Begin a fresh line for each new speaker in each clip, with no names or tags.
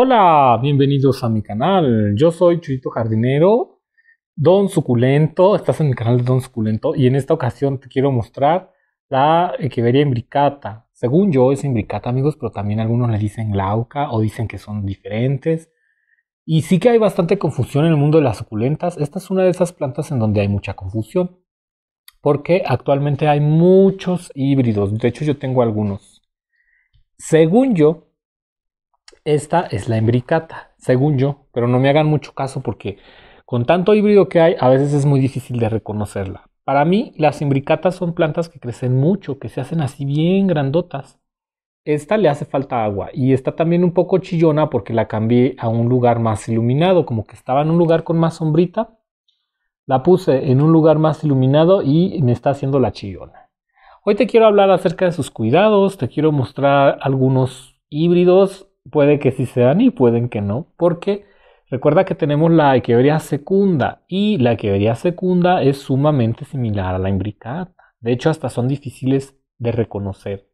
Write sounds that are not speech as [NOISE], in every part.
Hola, bienvenidos a mi canal. Yo soy Chuito Jardinero, Don Suculento. Estás en mi canal de Don Suculento y en esta ocasión te quiero mostrar la Echeveria imbricata. Según yo es imbricata, amigos, pero también algunos le dicen glauca o dicen que son diferentes. Y sí que hay bastante confusión en el mundo de las suculentas. Esta es una de esas plantas en donde hay mucha confusión. Porque actualmente hay muchos híbridos. De hecho, yo tengo algunos. Según yo, esta es la embricata, según yo, pero no me hagan mucho caso porque con tanto híbrido que hay, a veces es muy difícil de reconocerla. Para mí, las embricatas son plantas que crecen mucho, que se hacen así bien grandotas. Esta le hace falta agua y está también un poco chillona porque la cambié a un lugar más iluminado, como que estaba en un lugar con más sombrita. La puse en un lugar más iluminado y me está haciendo la chillona. Hoy te quiero hablar acerca de sus cuidados, te quiero mostrar algunos híbridos puede que sí sean y pueden que no, porque recuerda que tenemos la echeveria secunda y la quevería secunda es sumamente similar a la imbricata. De hecho, hasta son difíciles de reconocer.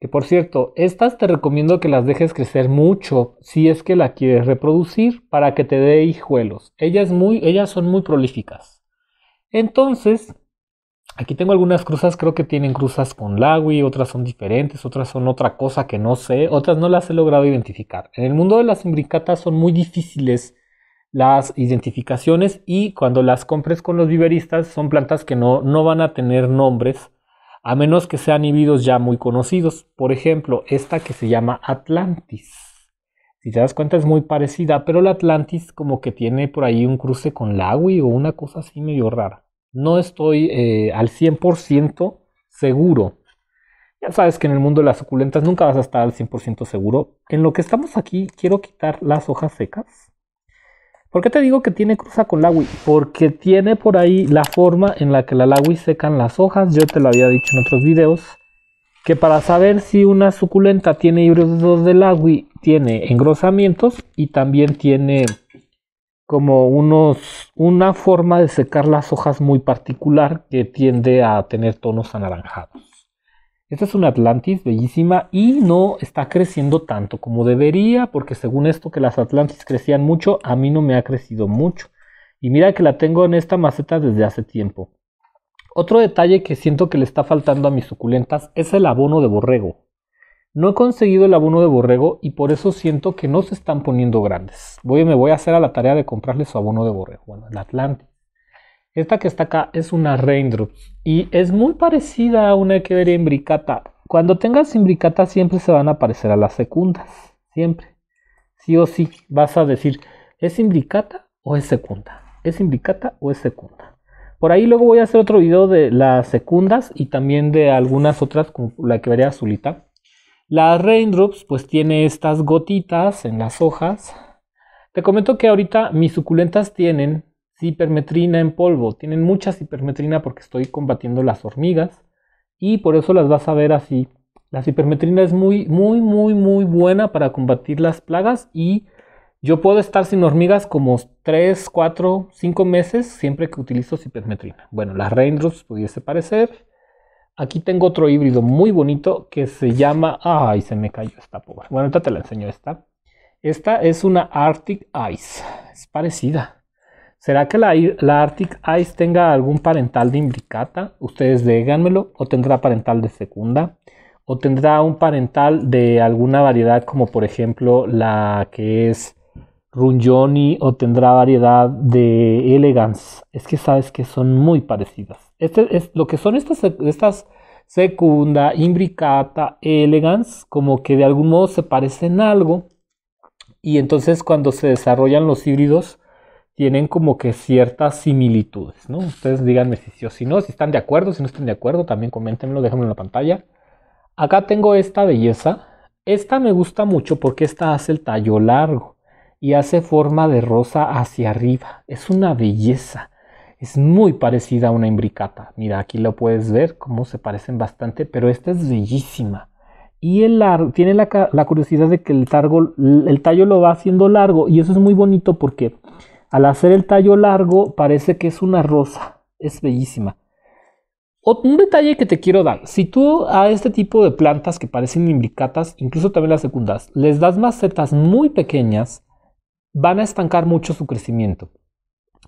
Que por cierto, estas te recomiendo que las dejes crecer mucho si es que la quieres reproducir para que te dé hijuelos. Ellas, muy, ellas son muy prolíficas. Entonces, Aquí tengo algunas cruzas, creo que tienen cruzas con Lawi, otras son diferentes, otras son otra cosa que no sé, otras no las he logrado identificar. En el mundo de las imbricatas son muy difíciles las identificaciones y cuando las compres con los viveristas son plantas que no, no van a tener nombres a menos que sean híbridos ya muy conocidos. Por ejemplo, esta que se llama Atlantis. Si te das cuenta es muy parecida, pero la Atlantis como que tiene por ahí un cruce con lagui o una cosa así medio rara no estoy eh, al 100% seguro. Ya sabes que en el mundo de las suculentas nunca vas a estar al 100% seguro. En lo que estamos aquí, quiero quitar las hojas secas. ¿Por qué te digo que tiene cruza con la lawi? Porque tiene por ahí la forma en la que la lawi secan las hojas. Yo te lo había dicho en otros videos. Que para saber si una suculenta tiene híbridos de wii tiene engrosamientos y también tiene como una forma de secar las hojas muy particular que tiende a tener tonos anaranjados. Esta es una Atlantis bellísima y no está creciendo tanto como debería, porque según esto que las Atlantis crecían mucho, a mí no me ha crecido mucho. Y mira que la tengo en esta maceta desde hace tiempo. Otro detalle que siento que le está faltando a mis suculentas es el abono de borrego. No he conseguido el abono de borrego y por eso siento que no se están poniendo grandes. Voy, me voy a hacer a la tarea de comprarle su abono de borrego. Bueno, el Atlantis. Esta que está acá es una Raindrops y es muy parecida a una que vería imbricata. Cuando tengas imbricata siempre se van a parecer a las secundas. Siempre. Sí o sí vas a decir, ¿es imbricata o es secunda? ¿Es imbricata o es secunda? Por ahí luego voy a hacer otro video de las secundas y también de algunas otras como la que vería azulita las raindrops pues tiene estas gotitas en las hojas. Te comento que ahorita mis suculentas tienen cipermetrina en polvo. Tienen mucha hipermetrina porque estoy combatiendo las hormigas y por eso las vas a ver así. La hipermetrina es muy, muy, muy, muy buena para combatir las plagas y yo puedo estar sin hormigas como 3, 4, 5 meses siempre que utilizo cipermetrina. Bueno, las raindrops pudiese parecer. Aquí tengo otro híbrido muy bonito que se llama... Ay, se me cayó esta pobre. Bueno, ahorita te la enseño esta. Esta es una Arctic Ice. Es parecida. ¿Será que la, Arctic Ice tenga algún parental de imbricata? Ustedes díganmelo. ¿O tendrá parental de secunda? ¿O tendrá un parental de alguna variedad como por ejemplo la que es Runjoni o tendrá variedad de Elegance. Es que sabes que son muy parecidas. Este es lo que son estas, estas Secunda, Imbricata, Elegance, como que de algún modo se parecen algo. Y entonces cuando se desarrollan los híbridos, tienen como que ciertas similitudes, ¿no? Ustedes díganme si sí o si no, si están de acuerdo, si no están de acuerdo, también coméntenmelo, déjenmelo en la pantalla. Acá tengo esta belleza. Esta me gusta mucho porque esta hace el tallo largo y hace forma de rosa hacia arriba. Es una belleza. Es muy parecida a una imbricata. Mira, aquí lo puedes ver, cómo se parecen bastante, pero esta es bellísima. Y el tiene la, curiosidad de que el, targo, el tallo lo va haciendo largo y eso es muy bonito porque al hacer el tallo largo parece que es una rosa. Es bellísima. Un detalle que te quiero dar, si tú a este tipo de plantas que parecen imbricatas, incluso también las secundas, les das macetas muy pequeñas, van a estancar mucho su crecimiento.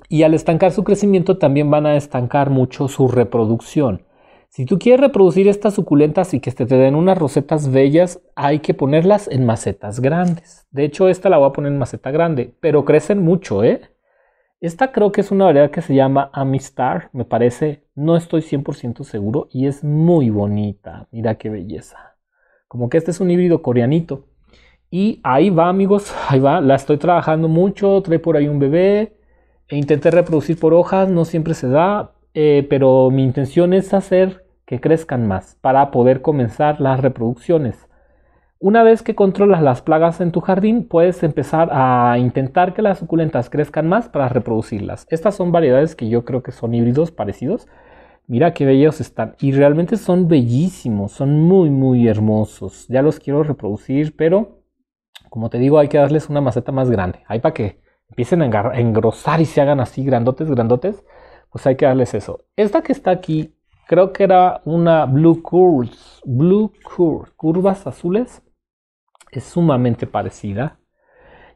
Y al estancar su crecimiento también van a estancar mucho su reproducción. Si tú quieres reproducir estas suculentas y que te den unas rosetas bellas, hay que ponerlas en macetas grandes. De hecho, esta la voy a poner en maceta grande, pero crecen mucho, ¿eh? Esta creo que es una variedad que se llama Amistar, me parece, no estoy 100% seguro y es muy bonita. Mira qué belleza. Como que este es un híbrido coreanito. Y ahí va, amigos, ahí va. La estoy trabajando mucho, trae por ahí un bebé. E intenté reproducir por hojas, no siempre se da, eh, pero mi intención es hacer que crezcan más para poder comenzar las reproducciones. Una vez que controlas las plagas en tu jardín, puedes empezar a intentar que las suculentas crezcan más para reproducirlas. Estas son variedades que yo creo que son híbridos parecidos. Mira qué bellos están. Y realmente son bellísimos, son muy, muy hermosos. Ya los quiero reproducir, pero como te digo, hay que darles una maceta más grande. Hay para que empiecen a engrosar y se hagan así grandotes, grandotes. Pues hay que darles eso. Esta que está aquí, creo que era una Blue Curves. Blue Curves, curvas azules. Es sumamente parecida.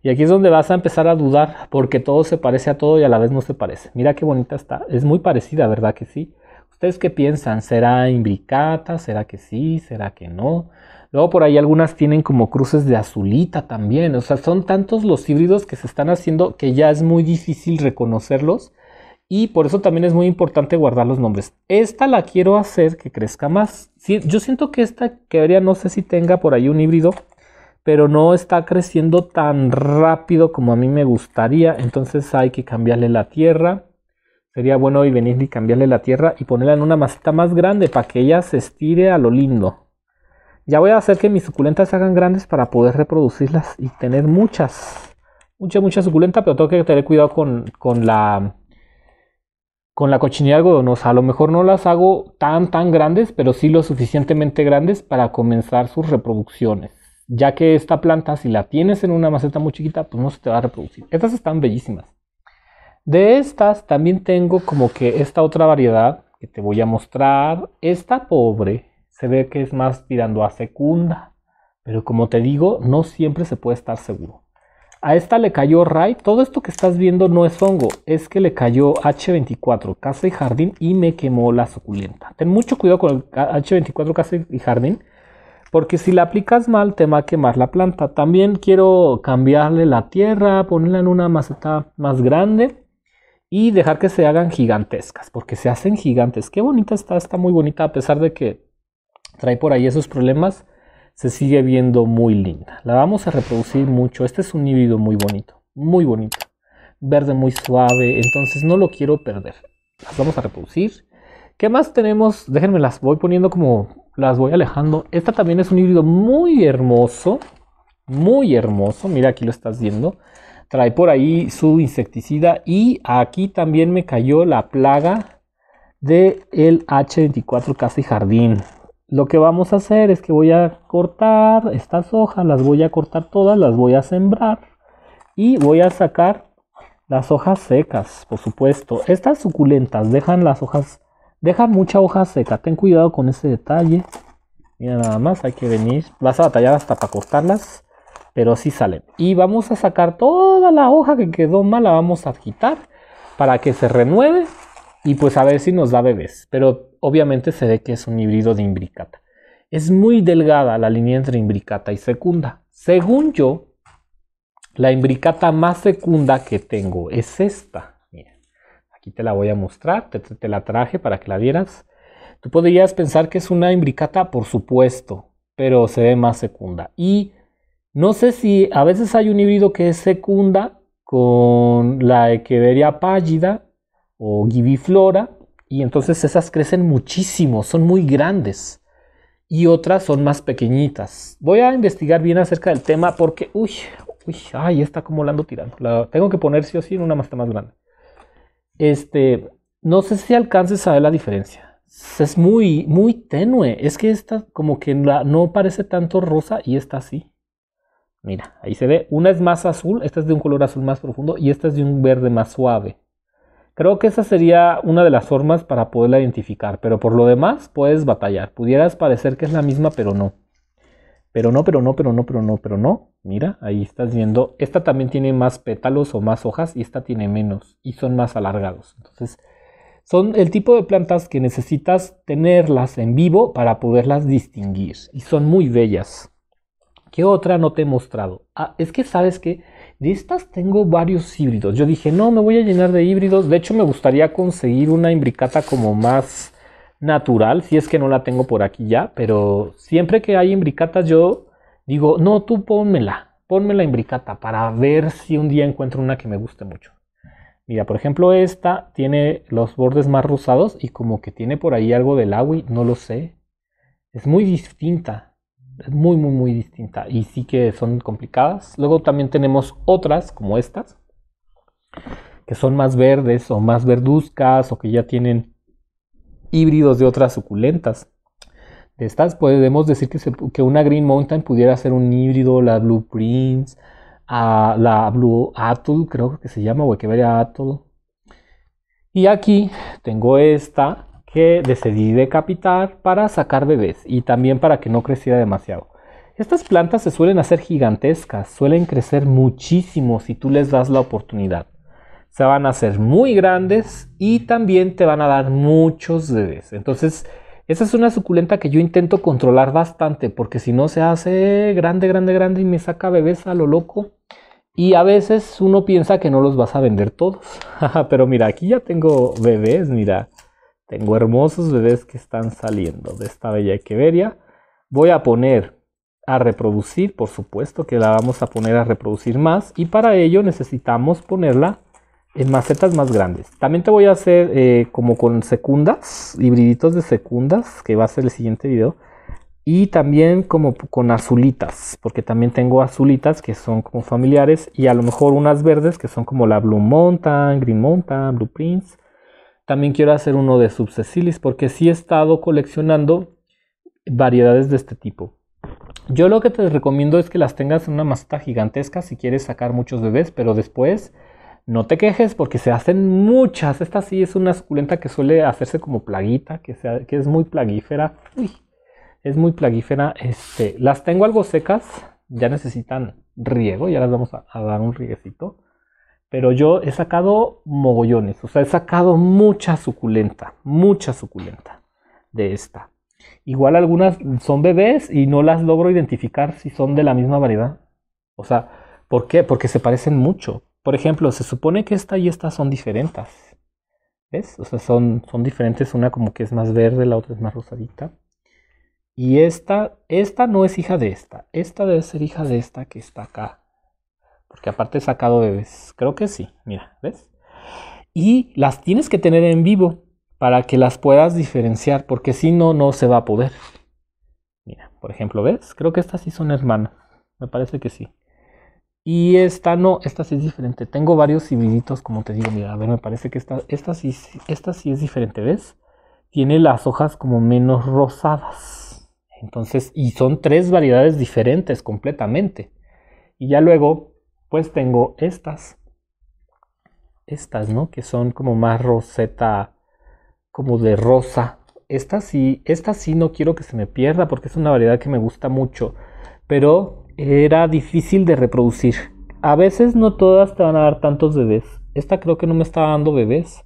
Y aquí es donde vas a empezar a dudar porque todo se parece a todo y a la vez no se parece. Mira qué bonita está. Es muy parecida, ¿verdad que sí? ¿Ustedes qué piensan? ¿Será imbricata? ¿Será que sí? ¿Será que no? Luego por ahí algunas tienen como cruces de azulita también. O sea, son tantos los híbridos que se están haciendo que ya es muy difícil reconocerlos. Y por eso también es muy importante guardar los nombres. Esta la quiero hacer que crezca más. yo siento que esta quedaría, no sé si tenga por ahí un híbrido, pero no está creciendo tan rápido como a mí me gustaría. Entonces hay que cambiarle la tierra. Sería bueno y venir y cambiarle la tierra y ponerla en una maceta más grande para que ella se estire a lo lindo. Ya voy a hacer que mis suculentas se hagan grandes para poder reproducirlas y tener muchas. Mucha, mucha suculenta, pero tengo que tener cuidado con, con la con la cochinilla algodonosa. A lo mejor no las hago tan, tan grandes, pero sí lo suficientemente grandes para comenzar sus reproducciones. Ya que esta planta, si la tienes en una maceta muy chiquita, pues no se te va a reproducir. Estas están bellísimas. De estas también tengo como que esta otra variedad que te voy a mostrar. Esta pobre se ve que es más tirando a secunda. Pero como te digo, no siempre se puede estar seguro. A esta le cayó Ray. Todo esto que estás viendo no es hongo, es que le cayó H24, casa y jardín y me quemó la suculenta. Ten mucho cuidado con el H24, casa y jardín, porque si la aplicas mal te va a quemar la planta. También quiero cambiarle la tierra, ponerla en una maceta más grande y dejar que se hagan gigantescas, porque se hacen gigantes. Qué bonita está, está muy bonita, a pesar de que trae por ahí esos problemas, se sigue viendo muy linda. La vamos a reproducir mucho. Este es un híbrido muy bonito, muy bonito. Verde muy suave, entonces no lo quiero perder. Las vamos a reproducir. ¿Qué más tenemos? Déjenme las voy poniendo como las voy alejando. Esta también es un híbrido muy hermoso. Muy hermoso. Mira, aquí lo estás viendo. Trae por ahí su insecticida. Y aquí también me cayó la plaga de el H24 Casa y Jardín lo que vamos a hacer es que voy a cortar estas hojas, las voy a cortar todas, las voy a sembrar y voy a sacar las hojas secas, por supuesto. Estas suculentas dejan las hojas, dejan mucha hoja seca, ten cuidado con ese detalle. Mira nada más, hay que venir, vas a batallar hasta para cortarlas, pero así salen. Y vamos a sacar toda la hoja que quedó mala, vamos a quitar para que se renueve y pues a ver si nos da bebés. Pero obviamente se ve que es un híbrido de imbricata. Es muy delgada la línea entre imbricata y secunda. Según yo, la imbricata más secunda que tengo es esta. Mira, aquí te la voy a mostrar, te, la traje para que la vieras. Tú podrías pensar que es una imbricata, por supuesto, pero se ve más secunda. Y no sé si a veces hay un híbrido que es secunda con la Echeveria pálida o Gibiflora, y entonces esas crecen muchísimo, son muy grandes. Y otras son más pequeñitas. Voy a investigar bien acerca del tema porque, uy, uy, ay, está como la tirando. La tengo que poner sí o sí en una masta más grande. Este, no sé si alcances a ver la diferencia. Es muy, muy tenue. Es que esta como que no parece tanto rosa y está así. Mira, ahí se ve. Una es más azul, esta es de un color azul más profundo y esta es de un verde más suave. Creo que esa sería una de las formas para poderla identificar, pero por lo demás puedes batallar. Pudieras parecer que es la misma, pero no. Pero no, pero no, pero no, pero no, pero no. Mira, ahí estás viendo. Esta también tiene más pétalos o más hojas y esta tiene menos y son más alargados. Entonces, son el tipo de plantas que necesitas tenerlas en vivo para poderlas distinguir y son muy bellas. ¿Qué otra no te he mostrado? Ah, es que sabes que de estas tengo varios híbridos. Yo dije, no, me voy a llenar de híbridos. De hecho, me gustaría conseguir una imbricata como más natural, si es que no la tengo por aquí ya. Pero siempre que hay imbricatas, yo digo, no, tú pónmela, pónmela imbricata para ver si un día encuentro una que me guste mucho. Mira, por ejemplo, esta tiene los bordes más rosados y como que tiene por ahí algo del agua, no lo sé. Es muy distinta es muy, muy, muy distinta y sí que son complicadas. Luego también tenemos otras como estas, que son más verdes o más verduzcas o que ya tienen híbridos de otras suculentas. De estas podemos decir que, que una Green Mountain pudiera ser un híbrido, la Blue Prince, a, la Blue Atoll, creo que se llama, O que vería Atoll. Y aquí tengo esta, que decidí decapitar para sacar bebés y también para que no creciera demasiado. Estas plantas se suelen hacer gigantescas, suelen crecer muchísimo si tú les das la oportunidad. Se van a hacer muy grandes y también te van a dar muchos bebés. Entonces, esa es una suculenta que yo intento controlar bastante porque si no se hace grande, grande, grande y me saca bebés a lo loco. Y a veces uno piensa que no los vas a vender todos. [LAUGHS] Pero mira, aquí ya tengo bebés, mira. Tengo hermosos bebés que están saliendo de esta bella echeveria. Voy a poner a reproducir, por supuesto que la vamos a poner a reproducir más y para ello necesitamos ponerla en macetas más grandes. También te voy a hacer eh, como con secundas, hibriditos de secundas, que va a ser el siguiente video. Y también como con azulitas, porque también tengo azulitas que son como familiares y a lo mejor unas verdes que son como la Blue Mountain, Green Mountain, Blue Prince también quiero hacer uno de subsesilis porque sí he estado coleccionando variedades de este tipo. Yo lo que te recomiendo es que las tengas en una maceta gigantesca si quieres sacar muchos bebés, pero después no te quejes porque se hacen muchas. Esta sí es una suculenta que suele hacerse como plaguita, que, es muy plaguífera. Uy, es muy plaguífera. Este, las tengo algo secas, ya necesitan riego, ya las vamos a, a dar un rieguecito pero yo he sacado mogollones, o sea, he sacado mucha suculenta, mucha suculenta de esta. Igual algunas son bebés y no las logro identificar si son de la misma variedad. O sea, ¿por qué? Porque se parecen mucho. Por ejemplo, se supone que esta y esta son diferentes. ¿Ves? O sea, son, son diferentes. Una como que es más verde, la otra es más rosadita. Y esta, esta no es hija de esta. Esta debe ser hija de esta que está acá. Porque aparte he sacado bebés. Creo que sí. Mira, ¿ves? Y las tienes que tener en vivo para que las puedas diferenciar. Porque si no, no se va a poder. Mira, por ejemplo, ¿ves? Creo que estas sí son hermanas. Me parece que sí. Y esta no, esta sí es diferente. Tengo varios hibriditos, como te digo, mira, a ver, me parece que esta, esta, sí, esta sí es diferente, ¿ves? Tiene las hojas como menos rosadas. Entonces, y son tres variedades diferentes completamente. Y ya luego tengo estas. Estas, ¿no? Que son como más roseta, como de rosa. Esta sí, esta sí no quiero que se me pierda porque es una variedad que me gusta mucho. Pero era difícil de reproducir. A veces no todas te van a dar tantos bebés. Esta creo que no me estaba dando bebés.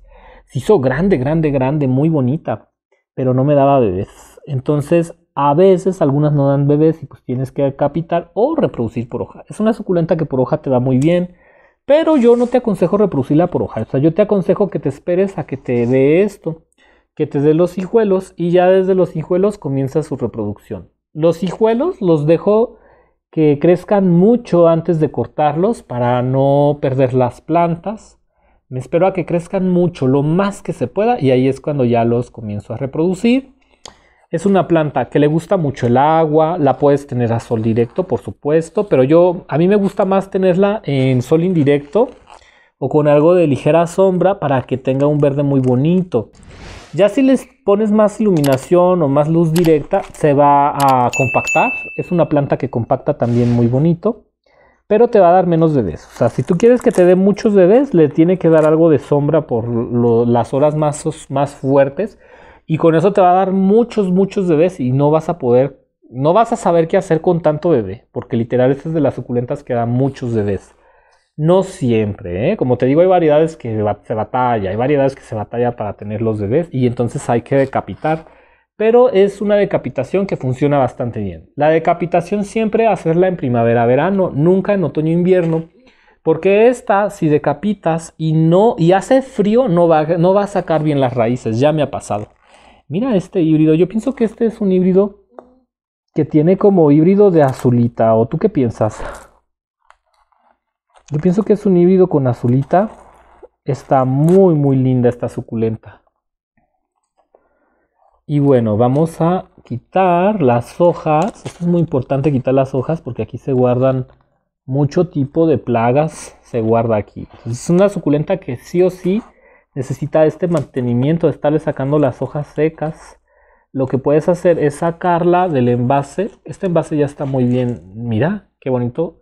Se hizo grande, grande, grande, muy bonita. Pero no me daba bebés. Entonces a veces algunas no dan bebés y pues tienes que capitar o reproducir por hoja. Es una suculenta que por hoja te da muy bien, pero yo no te aconsejo reproducirla por hoja. O sea, yo te aconsejo que te esperes a que te dé esto, que te dé los hijuelos y ya desde los hijuelos comienza su reproducción. Los hijuelos los dejo que crezcan mucho antes de cortarlos para no perder las plantas. Me espero a que crezcan mucho, lo más que se pueda, y ahí es cuando ya los comienzo a reproducir. Es una planta que le gusta mucho el agua, la puedes tener a sol directo, por supuesto, pero yo a mí me gusta más tenerla en sol indirecto o con algo de ligera sombra para que tenga un verde muy bonito. Ya si les pones más iluminación o más luz directa, se va a compactar. Es una planta que compacta también muy bonito, pero te va a dar menos bebés. O sea, si tú quieres que te dé muchos bebés, le tiene que dar algo de sombra por las horas más, más fuertes y con eso te va a dar muchos, muchos bebés y no vas a poder, no vas a saber qué hacer con tanto bebé, porque literal esta es de las suculentas que dan muchos bebés. No siempre, ¿eh? como te digo, hay variedades que se batalla, hay variedades que se batalla para tener los bebés y entonces hay que decapitar. Pero es una decapitación que funciona bastante bien. La decapitación siempre hacerla en primavera-verano, nunca en otoño-invierno, porque esta, si decapitas y no y hace frío, no va, no va a sacar bien las raíces. Ya me ha pasado. Mira este híbrido, yo pienso que este es un híbrido que tiene como híbrido de azulita, ¿o tú qué piensas? Yo pienso que es un híbrido con azulita. Está muy, muy linda esta suculenta. Y bueno, vamos a quitar las hojas. Esto es muy importante quitar las hojas porque aquí se guardan mucho tipo de plagas. Se guarda aquí. Entonces es una suculenta que sí o sí necesita este mantenimiento de estarle sacando las hojas secas. Lo que puedes hacer es sacarla del envase. Este envase ya está muy bien, mira, qué bonito.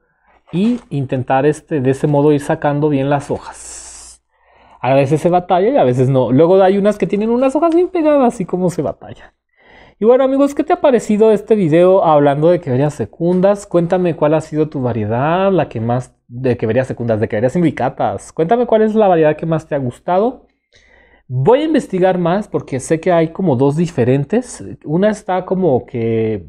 Y intentar este, de ese modo ir sacando bien las hojas. A veces se batalla y a veces no. Luego hay unas que tienen unas hojas bien pegadas, y como se batalla. Y bueno amigos, ¿qué te ha parecido este video hablando de quebrerías secundas? Cuéntame cuál ha sido tu variedad, la que más de verías secundas, de verías sindicatas. Cuéntame cuál es la variedad que más te ha gustado. Voy a investigar más porque sé que hay como dos diferentes. Una está como que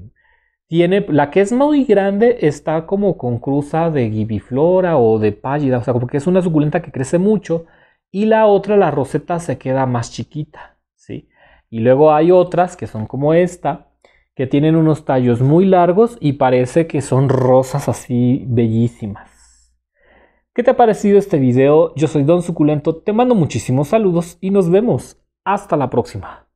tiene, la que es muy grande está como con cruza de gibiflora o de pálida, o sea, porque es una suculenta que crece mucho. Y la otra, la roseta, se queda más chiquita. Y luego hay otras que son como esta, que tienen unos tallos muy largos y parece que son rosas así bellísimas. ¿Qué te ha parecido este video? Yo soy Don Suculento, te mando muchísimos saludos y nos vemos. Hasta la próxima.